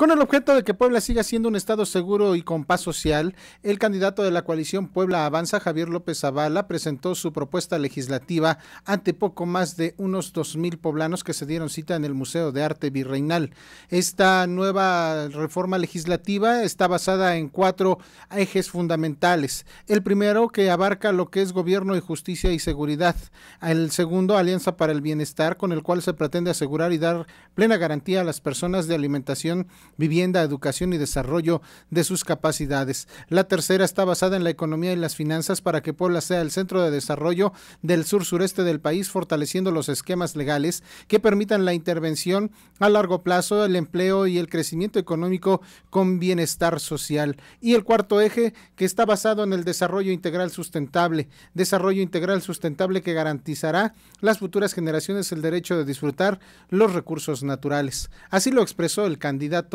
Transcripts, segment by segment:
Con el objeto de que Puebla siga siendo un estado seguro y con paz social, el candidato de la coalición Puebla Avanza, Javier López Zavala, presentó su propuesta legislativa ante poco más de unos 2.000 poblanos que se dieron cita en el Museo de Arte Virreinal. Esta nueva reforma legislativa está basada en cuatro ejes fundamentales. El primero que abarca lo que es gobierno y justicia y seguridad. El segundo, alianza para el bienestar, con el cual se pretende asegurar y dar plena garantía a las personas de alimentación vivienda, educación y desarrollo de sus capacidades. La tercera está basada en la economía y las finanzas para que Puebla sea el centro de desarrollo del sur sureste del país, fortaleciendo los esquemas legales que permitan la intervención a largo plazo, el empleo y el crecimiento económico con bienestar social. Y el cuarto eje, que está basado en el desarrollo integral sustentable, desarrollo integral sustentable que garantizará las futuras generaciones el derecho de disfrutar los recursos naturales. Así lo expresó el candidato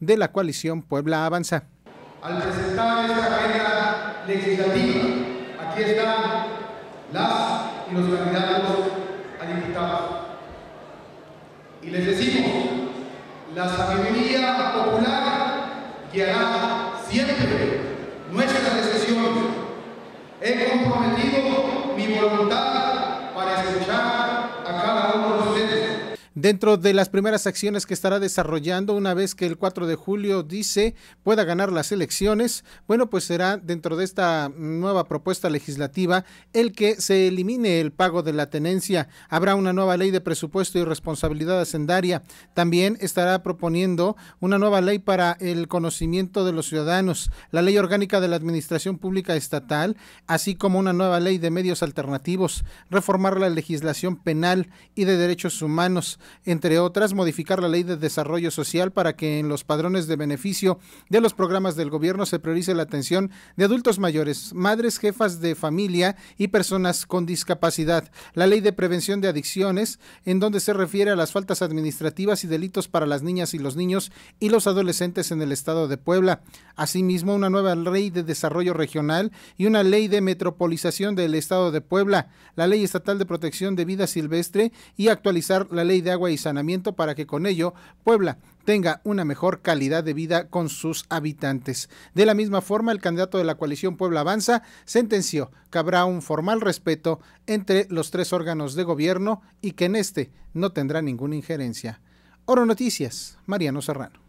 de la coalición Puebla Avanza. Al presentar esta agenda legislativa, aquí están las y los candidatos a diputados. Y les decimos, la sabiduría popular guiará siempre nuestras decisiones. He comprometido mi voluntad para escuchar dentro de las primeras acciones que estará desarrollando una vez que el 4 de julio dice pueda ganar las elecciones, bueno, pues será dentro de esta nueva propuesta legislativa el que se elimine el pago de la tenencia. Habrá una nueva ley de presupuesto y responsabilidad hacendaria. También estará proponiendo una nueva ley para el conocimiento de los ciudadanos, la ley orgánica de la Administración Pública Estatal, así como una nueva ley de medios alternativos, reformar la legislación penal y de derechos humanos entre otras, modificar la ley de desarrollo social para que en los padrones de beneficio de los programas del gobierno se priorice la atención de adultos mayores, madres, jefas de familia y personas con discapacidad. La ley de prevención de adicciones, en donde se refiere a las faltas administrativas y delitos para las niñas y los niños y los adolescentes en el estado de Puebla. Asimismo, una nueva ley de desarrollo regional y una ley de metropolización del estado de Puebla, la ley estatal de protección de vida silvestre y actualizar la ley de agua y sanamiento para que con ello Puebla tenga una mejor calidad de vida con sus habitantes. De la misma forma, el candidato de la coalición Puebla Avanza sentenció que habrá un formal respeto entre los tres órganos de gobierno y que en este no tendrá ninguna injerencia. Oro Noticias, Mariano Serrano.